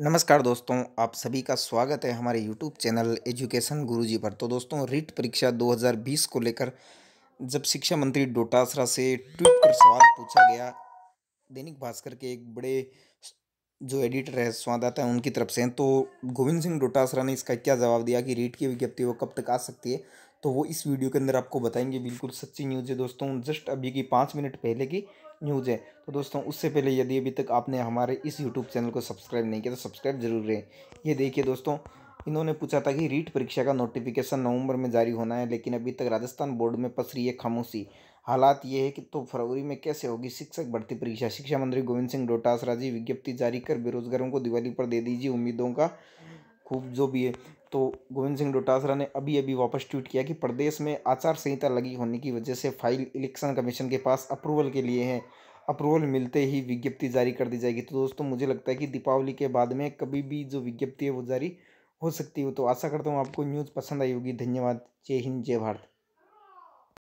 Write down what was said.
नमस्कार दोस्तों आप सभी का स्वागत है हमारे YouTube चैनल एजुकेशन गुरुजी पर तो दोस्तों रिट परीक्षा 2020 को लेकर जब शिक्षा मंत्री डोटासरा से ट्वीट पर सवाल पूछा गया दैनिक भास्कर के एक बड़े जो एडिटर है संवाददाता है उनकी तरफ से तो गोविंद सिंह डोटासरा ने इसका क्या जवाब दिया कि रीट की विज्ञप्ति वो कब तक आ सकती है तो वो इस वीडियो के अंदर आपको बताएंगे बिल्कुल सच्ची न्यूज़ है दोस्तों जस्ट अभी की पाँच मिनट पहले की न्यूज़ है तो दोस्तों उससे पहले यदि अभी तक आपने हमारे इस यूट्यूब चैनल को सब्सक्राइब नहीं किया तो सब्सक्राइब जरूर करें ये देखिए दोस्तों इन्होंने पूछा था कि रीट परीक्षा का नोटिफिकेशन नवंबर में जारी होना है लेकिन अभी तक राजस्थान बोर्ड में पसरी है खामोशी हालात ये है कि तो फरवरी में कैसे होगी शिक्षक भर्ती परीक्षा शिक्षा मंत्री गोविंद सिंह डोटासरा जी विज्ञप्ति जारी कर बेरोजगारों को दिवाली पर दे दीजिए उम्मीदों का खूब जो भी है तो गोविंद सिंह डोटासरा ने अभी अभी वापस ट्वीट किया कि प्रदेश में आचार संहिता लगी होने की वजह से फाइल इलेक्शन कमीशन के पास अप्रूवल के लिए है अप्रूवल मिलते ही विज्ञप्ति जारी कर दी जाएगी तो दोस्तों मुझे लगता है कि दीपावली के बाद में कभी भी जो विज्ञप्ति है वो जारी हो सकती है तो आशा करता हूँ आपको न्यूज़ पसंद आई होगी धन्यवाद जय हिंद जय भारत